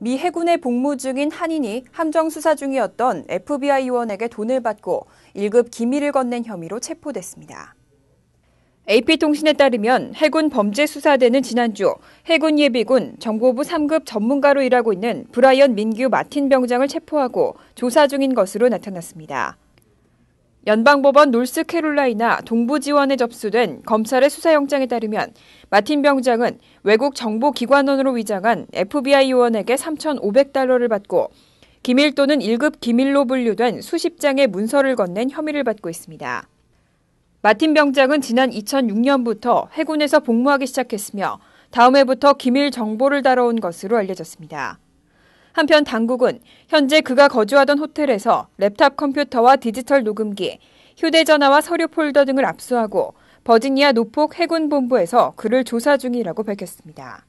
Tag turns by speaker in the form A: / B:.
A: 미 해군에 복무 중인 한인이 함정 수사 중이었던 FBI 요원에게 돈을 받고 1급 기밀을 건넨 혐의로 체포됐습니다. AP통신에 따르면 해군 범죄수사대는 지난주 해군 예비군 정보부 3급 전문가로 일하고 있는 브라이언 민규 마틴 병장을 체포하고 조사 중인 것으로 나타났습니다. 연방법원 놀스캐롤라이나 동부지원에 접수된 검찰의 수사영장에 따르면 마틴 병장은 외국 정보기관원으로 위장한 FBI 요원에게 3,500달러를 받고 기밀 또는 1급 기밀로 분류된 수십 장의 문서를 건넨 혐의를 받고 있습니다. 마틴 병장은 지난 2006년부터 해군에서 복무하기 시작했으며 다음 해부터 기밀 정보를 다뤄온 것으로 알려졌습니다. 한편 당국은 현재 그가 거주하던 호텔에서 랩탑 컴퓨터와 디지털 녹음기, 휴대전화와 서류 폴더 등을 압수하고 버지니아 노폭 해군본부에서 그를 조사 중이라고 밝혔습니다.